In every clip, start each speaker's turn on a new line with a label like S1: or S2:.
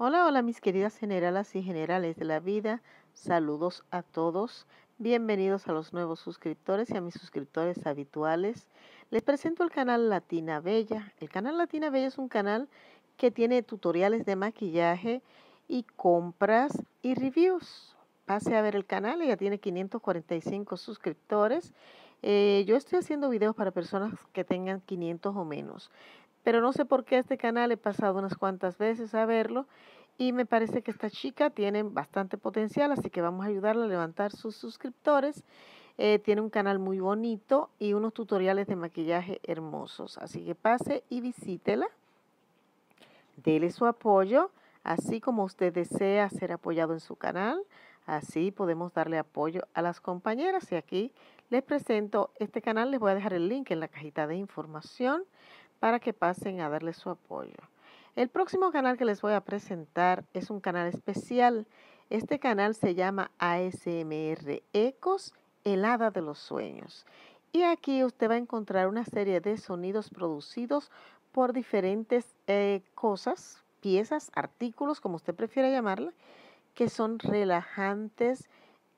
S1: Hola, hola mis queridas generalas y generales de la vida. Saludos a todos. Bienvenidos a los nuevos suscriptores y a mis suscriptores habituales. Les presento el canal Latina Bella. El canal Latina Bella es un canal que tiene tutoriales de maquillaje y compras y reviews. Pase a ver el canal, ya tiene 545 suscriptores. Eh, yo estoy haciendo videos para personas que tengan 500 o menos pero no sé por qué este canal he pasado unas cuantas veces a verlo y me parece que esta chica tiene bastante potencial, así que vamos a ayudarla a levantar sus suscriptores. Eh, tiene un canal muy bonito y unos tutoriales de maquillaje hermosos. Así que pase y visítela. Dele su apoyo, así como usted desea ser apoyado en su canal. Así podemos darle apoyo a las compañeras. Y aquí les presento este canal. Les voy a dejar el link en la cajita de información para que pasen a darle su apoyo. El próximo canal que les voy a presentar es un canal especial. Este canal se llama ASMR Ecos, el hada de los sueños. Y aquí usted va a encontrar una serie de sonidos producidos por diferentes eh, cosas, piezas, artículos, como usted prefiera llamarla, que son relajantes.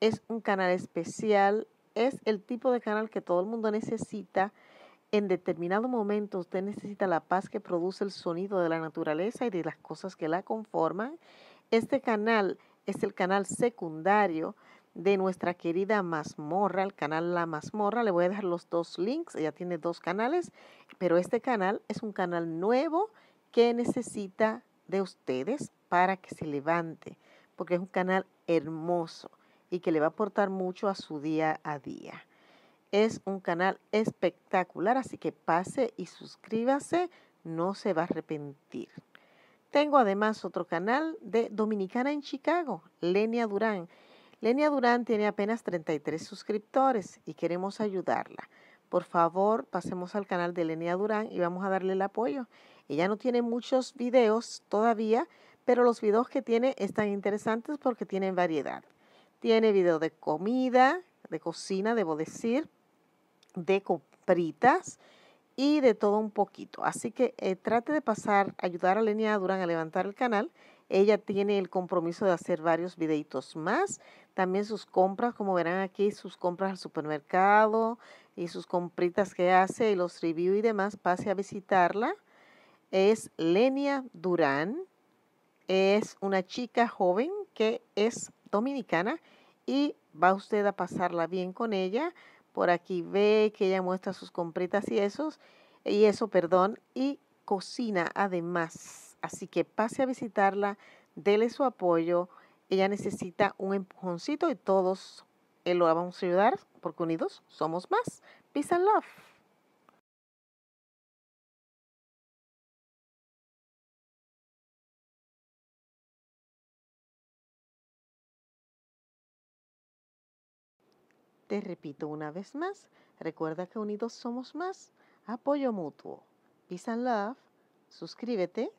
S1: Es un canal especial, es el tipo de canal que todo el mundo necesita en determinado momento usted necesita la paz que produce el sonido de la naturaleza y de las cosas que la conforman. Este canal es el canal secundario de nuestra querida mazmorra, el canal La Mazmorra. Le voy a dejar los dos links, ella tiene dos canales, pero este canal es un canal nuevo que necesita de ustedes para que se levante, porque es un canal hermoso y que le va a aportar mucho a su día a día. Es un canal espectacular, así que pase y suscríbase, no se va a arrepentir. Tengo además otro canal de Dominicana en Chicago, Lenia Durán. Lenia Durán tiene apenas 33 suscriptores y queremos ayudarla. Por favor, pasemos al canal de Lenia Durán y vamos a darle el apoyo. Ella no tiene muchos videos todavía, pero los videos que tiene están interesantes porque tienen variedad. Tiene videos de comida, de cocina, debo decir, de compritas y de todo un poquito. Así que eh, trate de pasar, ayudar a Lenia Durán a levantar el canal. Ella tiene el compromiso de hacer varios videitos más. También sus compras, como verán aquí, sus compras al supermercado y sus compritas que hace y los reviews y demás. Pase a visitarla. Es Lenia Durán. Es una chica joven que es dominicana y va usted a pasarla bien con ella por aquí ve que ella muestra sus compritas y esos, y eso, perdón, y cocina además. Así que pase a visitarla, dele su apoyo. Ella necesita un empujoncito y todos eh, lo vamos a ayudar porque unidos somos más. Peace and love. Te repito una vez más, recuerda que unidos somos más. Apoyo mutuo. Peace and love. Suscríbete.